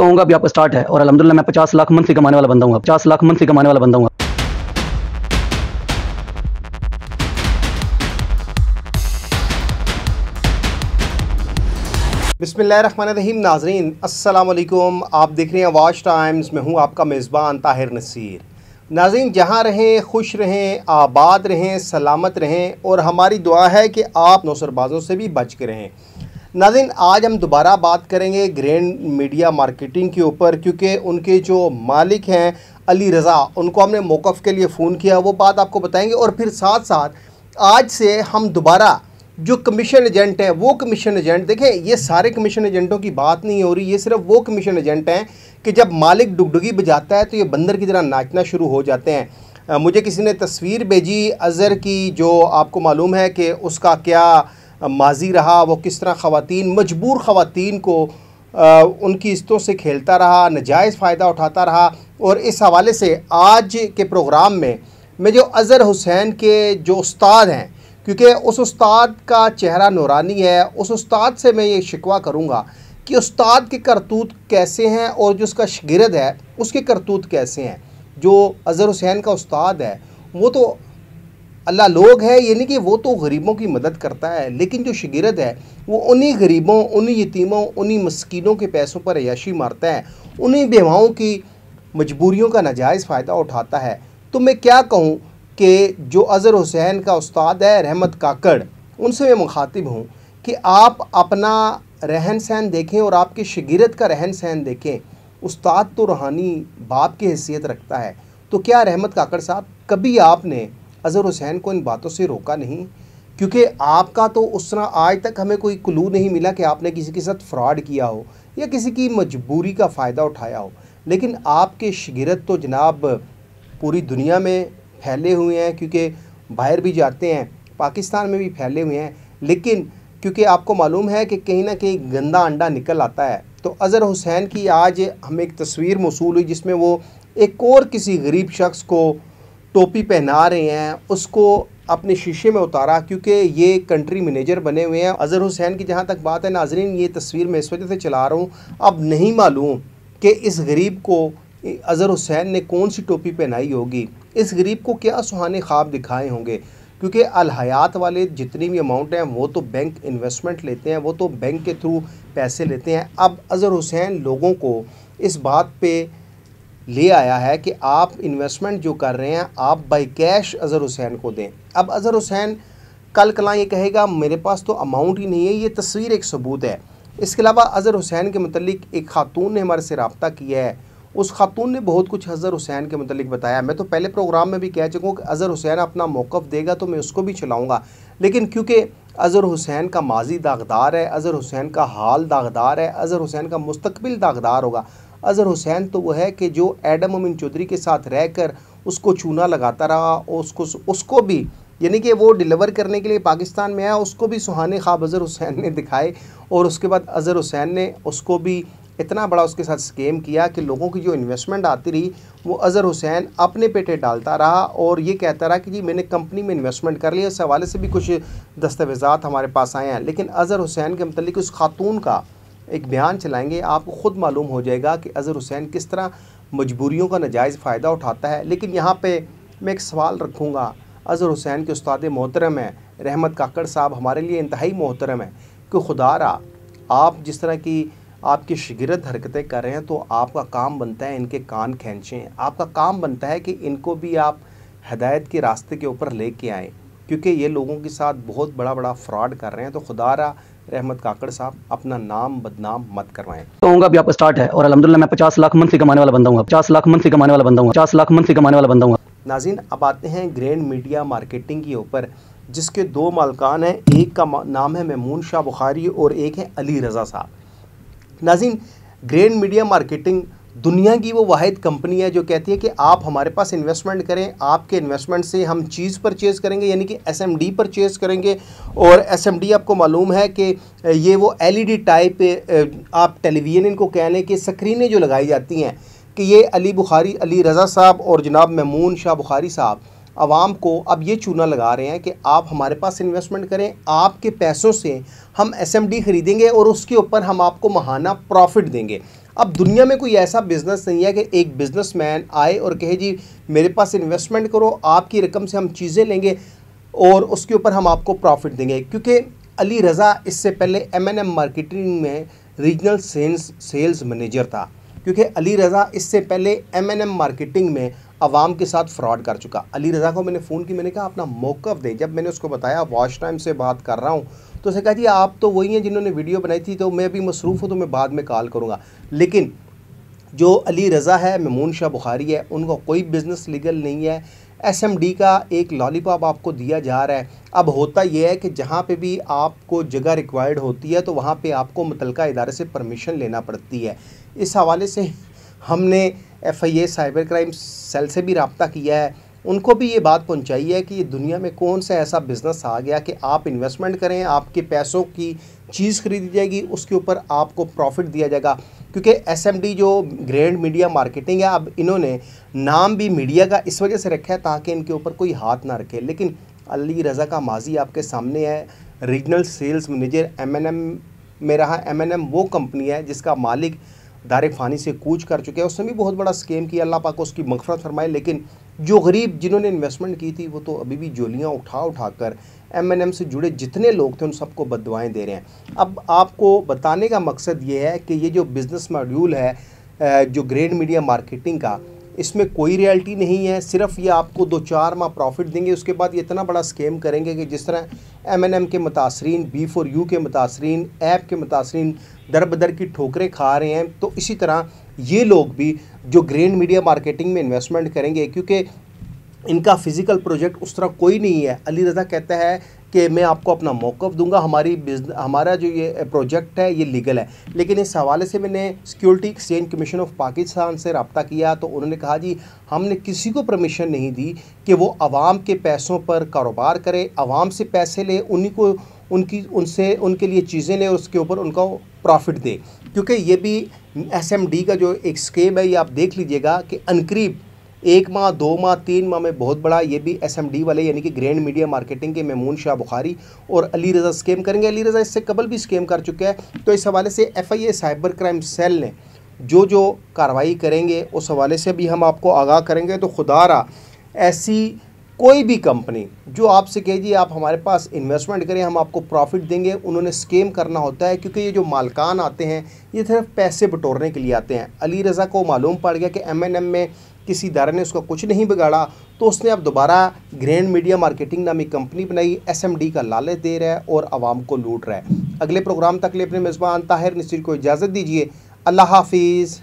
कहूंगा तो होगा भी आपका स्टार्ट है और अलहमदुल्ला मैं पचास लाख मंथली कमाने वाला बंदा हूँ पचास लाख मंथली कमाने वाला बंदा हूँ बिसमीम नाजरीन असलकुम आप देख रहे हैं वाच टाइम्स में हूँ आपका मेज़बान ताहिर नसीर नाजरीन जहाँ रहें खुश रहें आबाद रहें सलामत रहें और हमारी दुआ है कि आप नौसरबाजों से भी बच के रहें नाजिन आज हम दोबारा बात करेंगे ग्रैंड मीडिया मार्केटिंग के ऊपर क्योंकि उनके जो मालिक हैं अली रज़ा उनको हमने मौक़ के लिए फ़ोन किया वो बात आपको बताएंगे और फिर साथ साथ आज से हम दोबारा जो कमीशन एजेंट हैं वो कमीशन एजेंट देखें ये सारे कमीशन एजेंटों की बात नहीं हो रही ये सिर्फ वो कमीशन एजेंट हैं कि जब मालिक डुगडुगी बजाता है तो ये बंदर की तरह नाचना शुरू हो जाते हैं मुझे किसी ने तस्वीर भेजी अज़र की जो आपको मालूम है कि उसका क्या माजी रहा वो किस तरह खातन मजबूर ख़वान को आ, उनकी इस्तों से खेलता रहा नजायज़ फ़ायदा उठाता रहा और इस हवाले से आज के प्रोग्राम में मैं जो अज़र हुसैन के जो उस्ताद हैं क्योंकि उस उस्ताद का चेहरा नौरानी है उस उस्ताद से मैं ये शिकवा करूँगा कि उस्ताद के करतूत कैसे हैं और जो उसका शगिरद है उसके करतूत कैसे हैं जो अज़र हुसैन का उस्ताद है वो तो अल्लाह लोग है यानी कि वो तो गरीबों की मदद करता है लेकिन जो शगिरद है वो उन्हीं गरीबों उन्हीं यतीमों उन्हीं मस्किनों के पैसों पर याशी मारता है उन्हीं बेवाओं की मजबूरियों का नाजायज़ फ़ायदा उठाता है तो मैं क्या कहूँ कि जो अज़र हुसैन का उस्ताद है रहमत काकड़ उनसे मैं मुखातिब हूँ कि आप अपना रहन सहन देखें और आपके शगिरद का रहन सहन देखें उस्ताद तो रूहानी बाप की हैसियत रखता है तो क्या रहमत काकड़ साहब कभी आपने अज़हर हुसैन को इन बातों से रोका नहीं क्योंकि आपका तो उस तरह आज तक हमें कोई क्लू नहीं मिला कि आपने किसी के साथ फ्रॉड किया हो या किसी की मजबूरी का फ़ायदा उठाया हो लेकिन आपके शगिरत तो जनाब पूरी दुनिया में फैले हुए हैं क्योंकि बाहर भी जाते हैं पाकिस्तान में भी फैले हुए हैं लेकिन क्योंकि आपको मालूम है कि कहीं ना कहीं गंदा अंडा निकल आता है तो अज़हर हुसैन की आज हमें एक तस्वीर मौसू हुई जिसमें वो एक और किसी गरीब शख्स को टोपी पहना रहे हैं उसको अपने शीशे में उतारा क्योंकि ये कंट्री मैनेजर बने हुए हैं अज़हर हुसैन की जहाँ तक बात है नाजरीन ये तस्वीर मैं इस वजह से चला रहा हूँ अब नहीं मालूम कि इस गरीब को अज़हर हुसैन ने कौन सी टोपी पहनाई होगी इस गरीब को क्या सुहाने ख्वाब दिखाए होंगे क्योंकि अलहयात वाले जितनी भी अमाउंट हैं वो तो बैंक इन्वेस्टमेंट लेते हैं वो तो बैंक के थ्रू पैसे लेते हैं अब अज़हर हुसैन लोगों को इस बात पर ले आया है कि आप इन्वेस्टमेंट जो कर रहे हैं आप बाई कैश अज़र हुसैन को दें अब अज़र हुसैन कल कला ये कहेगा मेरे पास तो अमाउंट ही नहीं है ये तस्वीर एक सबूत है इसके अलावा अज़र हुसैन के मतलब एक खातून ने हमारे से रबता किया है उस खातून ने बहुत कुछ अज़र हुसैन के मतलब बताया मैं तो पहले प्रोग्राम में भी कह चुका हूँ कि अज़र हुसैन अपना मौक़ देगा तो मैं उसको भी चलाऊँगा लेकिन क्योंकि अज़र हुसैन का माजी दागदार है अज़र हुसैन का हाल दागदार है अज़र हुसैन का मुस्तबिल दागदार होगा अज़हर हुसैन तो वो है कि जो एडम अमीन चौधरी के साथ रहकर उसको चूना लगाता रहा और उसको उसको भी यानी कि वो डिलीवर करने के लिए पाकिस्तान में आया उसको भी सुहाने ख्वाब अज़हर हुसैन ने दिखाए और उसके बाद अज़हर हुसैन ने उसको भी इतना बड़ा उसके साथ स्कैम किया कि लोगों की जो इन्वेस्टमेंट आती रही वो अज़हर हुसैन अपने पेटे डालता रहा और ये कहता रहा कि जी मैंने कंपनी में इन्वेस्टमेंट कर लिया इस हवाले से भी कुछ दस्तावेज़ात हमारे पास आए हैं लेकिन अज़हर हुसैन के मतलब उस खातून का एक बयान चलाएंगे आपको ख़ुद मालूम हो जाएगा कि अज़र हुसैन किस तरह मजबूरियों का नजायज़ फ़ायदा उठाता है लेकिन यहाँ पर मैं एक सवाल रखूँगा अज़र हुसैन के उस्ताद मोहतरम हैं रहमत काकड़ साहब हमारे लिए इंतहाई मोहतरम है कि रहा आप जिस तरह की आपकी शगिरद हरकतें कर रहे हैं तो आपका काम बनता है इनके कान खींचें आपका काम बनता है कि इनको भी आप हदायत के रास्ते के ऊपर ले के आएँ क्योंकि ये लोगों के साथ बहुत बड़ा बड़ा फ्रॉड कर रहे हैं तो खुदा रहा रहमत काकड़ साहब अपना नाम बदनाम मत करवाएं तो होगा अभी आपका स्टार्ट है और अलहमदिल्ला मैं पचास लाख मंथली कमाने वाला बंदा हूँ पचास लाख मंथली कमाने वाला बंदा हूँ पचास लाख मंथली कमाने वाला बंदा हूँ नाजीन अब आते हैं ग्रैंड मीडिया मार्केटिंग के ऊपर जिसके दो मालकान हैं एक का नाम है महमून शाह बुखारी और एक है अली रज़ा साहब नाजीन ग्रैंड मीडिया मार्केटिंग दुनिया की वो वाद कंपनी है जो कहती है कि आप हमारे पास इन्वेस्टमेंट करें आपके इन्वेस्टमेंट से हम चीज़ परचेज करेंगे यानी कि एस एम डी परचेज करेंगे और एस एम डी आपको मालूम है कि ये वो एल ई डी टाइप आप टेलीविज़न इनको कह लें कि स्क्रीनें जो लगाई जाती हैं कि ये अली बुखारी अली रज़ा साहब और जनाब ममून शाह बुखारी साहब आवाम को अब ये चूना लगा रहे हैं कि आप हमारे पास इन्वेस्टमेंट करें आपके पैसों से हम एस एम डी ख़रीदेंगे और उसके ऊपर हम आपको महाना प्रॉफिट देंगे अब दुनिया में कोई ऐसा बिज़नेस नहीं है कि एक बिज़नेसमैन आए और कहे जी मेरे पास इन्वेस्टमेंट करो आपकी रकम से हम चीज़ें लेंगे और उसके ऊपर हम आपको प्रॉफिट देंगे क्योंकि अली रज़ा इससे पहले एमएनएम मार्केटिंग में रीजनल सेल्स सेल्स मैनेजर था क्योंकि अली रज़ा इससे पहले एमएनएम मार्केटिंग में आवाम के साथ फ्रॉड कर चुका अली रज़ा को मैंने फ़ोन की मैंने कहा अपना मौक़ दें जब मैंने उसको बताया वॉश टाइम से बात कर रहा हूँ तो उसने कहा जी आप तो वही हैं जिन्होंने वीडियो बनाई थी तो मैं अभी मसरूफ़ हूँ तो मैं बाद में कॉल करूँगा लेकिन जो अली रज़ा है ममून शाह बुखारी है उनका कोई बिज़नेस लीगल नहीं है एसएमडी का एक लॉलीपॉप आपको दिया जा रहा है अब होता यह है कि जहाँ पे भी आपको जगह रिक्वायर्ड होती है तो वहाँ पे आपको मुतलका इदारे से परमिशन लेना पड़ती है इस हवाले से हमने एफआईए साइबर क्राइम सेल से भी रबता किया है उनको भी ये बात पहुंचाई है कि ये दुनिया में कौन सा ऐसा बिज़नेस आ गया कि आप इन्वेस्टमेंट करें आपके पैसों की चीज़ खरीदी जाएगी उसके ऊपर आपको प्रॉफिट दिया जाएगा क्योंकि एस जो ग्रैंड मीडिया मार्केटिंग है अब इन्होंने नाम भी मीडिया का इस वजह से रखा है ताकि इनके ऊपर कोई हाथ ना रखे लेकिन अली रज़ा का माजी आपके सामने है regional sales manager M N M में रहा एम एन एम वो कंपनी है जिसका मालिक दारे फ़ानी से कूच कर चुके हैं उसने भी बहुत बड़ा स्कैम किया अल्लाह पाक उसकी मफफरत फरमाए लेकिन जो गरीब जिन्होंने इन्वेस्टमेंट की थी वो तो अभी भी जोलियाँ उठा उठा कर एम M&M एन एम से जुड़े जितने लोग थे उन सबको बदवाएँ दे रहे हैं अब आपको बताने का मकसद ये है कि ये जो बिज़नेस मॉड्यूल है जो ग्रेड मीडिया मार्केटिंग का इसमें कोई रियलिटी नहीं है सिर्फ ये आपको दो चार माह प्रॉफिट देंगे उसके बाद ये इतना बड़ा स्कैम करेंगे कि जिस तरह एम एन एम के मुतासरीन बी फोर यू के मुतासरीन ऐप के मुतासरीन दर बदर की ठोकरें खा रहे हैं तो इसी तरह ये लोग भी जो ग्रेन मीडिया मार्केटिंग में इन्वेस्टमेंट करेंगे क्योंकि इनका फिज़िकल प्रोजेक्ट उस तरह कोई नहीं है अली रज़ा कहता है कि मैं आपको अपना मौक़ दूंगा हमारी बिजनेस हमारा जो ये प्रोजेक्ट है ये लीगल है लेकिन इस हवाले से मैंने security exchange commission of Pakistan से रबता किया तो उन्होंने कहा जी हमने किसी को परमिशन नहीं दी कि वो आवाम के पैसों पर कारोबार करे आवाम से पैसे ले उन्हीं को उनकी उनसे उनके लिए चीज़ें लें उसके ऊपर उनका प्रॉफिट दे क्योंकि ये भी एसएमडी का जो एक स्केम है ये आप देख लीजिएगा कि अनकरीब एक माह दो माह तीन माह में बहुत बड़ा ये भी एसएमडी वाले यानी कि ग्रैंड मीडिया मार्केटिंग के मेमून शाह बुखारी और अली रज़ा स्केम करेंगे अली रज़ा इससे कबल भी स्केम कर चुका है तो इस हवाले से एफआईए साइबर क्राइम सेल ने जो जो कार्रवाई करेंगे उस हवाले से भी हम आपको आगाह करेंगे तो खुदा रहा ऐसी कोई भी कंपनी जो आपसे कह जी आप हमारे पास इन्वेस्टमेंट करें हम आपको प्रॉफिट देंगे उन्होंने स्केम करना होता है क्योंकि ये जो मालकान आते हैं ये सिर्फ पैसे बटोरने के लिए आते हैं अली रज़ा को मालूम पड़ गया कि एमएनएम में किसी इदारे ने उसका कुछ नहीं बिगाड़ा तो उसने अब दोबारा ग्रैंड मीडिया मार्केटिंग नामी कंपनी बनाई डी का लालच दे रहा है और आवाम को लूट रहा है अगले प्रोग्राम तक ले अपने मेज़बान ताहिर नसीर को इजाज़त दीजिए अल्लाह हाफिज़